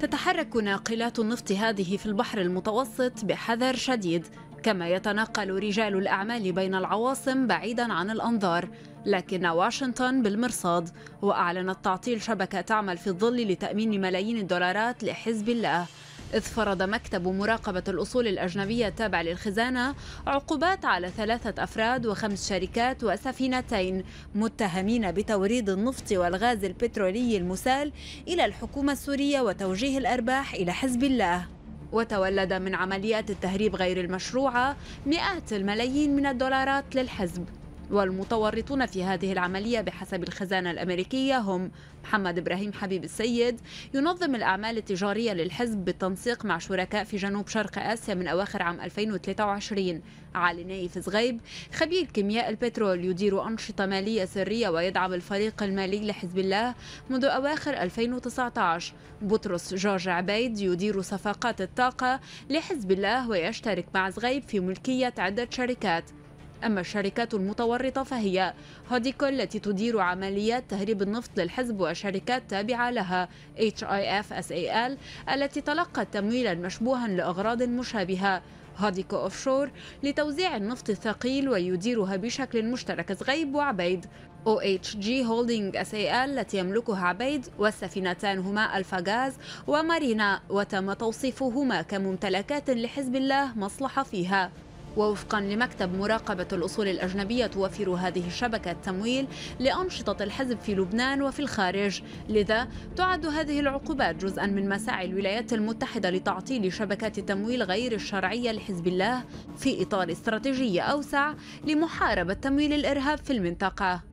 تتحرك ناقلات النفط هذه في البحر المتوسط بحذر شديد كما يتنقل رجال الأعمال بين العواصم بعيدا عن الأنظار لكن واشنطن بالمرصاد وأعلنت تعطيل شبكة تعمل في الظل لتأمين ملايين الدولارات لحزب الله إذ فرض مكتب مراقبة الأصول الأجنبية التابع للخزانة عقوبات على ثلاثة أفراد وخمس شركات وسفينتين متهمين بتوريد النفط والغاز البترولي المسال إلى الحكومة السورية وتوجيه الأرباح إلى حزب الله وتولد من عمليات التهريب غير المشروعة مئات الملايين من الدولارات للحزب والمتورطون في هذه العملية بحسب الخزانة الأمريكية هم محمد إبراهيم حبيب السيد ينظم الأعمال التجارية للحزب بالتنسيق مع شركاء في جنوب شرق آسيا من أواخر عام 2023 علي نايف زغيب خبير كيمياء البترول يدير أنشطة مالية سرية ويدعم الفريق المالي لحزب الله منذ أواخر 2019 بطرس جورج عبيد يدير صفقات الطاقة لحزب الله ويشترك مع زغيب في ملكية عدة شركات أما الشركات المتورطة فهي هوديكو التي تدير عمليات تهريب النفط للحزب وشركات تابعة لها HIFSAL التي تلقت تمويلا مشبوها لأغراض مشابهة هاديكو أوفشور لتوزيع النفط الثقيل ويديرها بشكل مشترك صغيب وعبيد OHG Holding SAL التي يملكها عبيد والسفينتان هما ألفا غاز ومارينا وتم توصيفهما كممتلكات لحزب الله مصلحة فيها ووفقا لمكتب مراقبة الأصول الأجنبية توفر هذه الشبكة التمويل لأنشطة الحزب في لبنان وفي الخارج لذا تعد هذه العقوبات جزءا من مساعي الولايات المتحدة لتعطيل شبكات التمويل غير الشرعية لحزب الله في إطار استراتيجية أوسع لمحاربة تمويل الإرهاب في المنطقة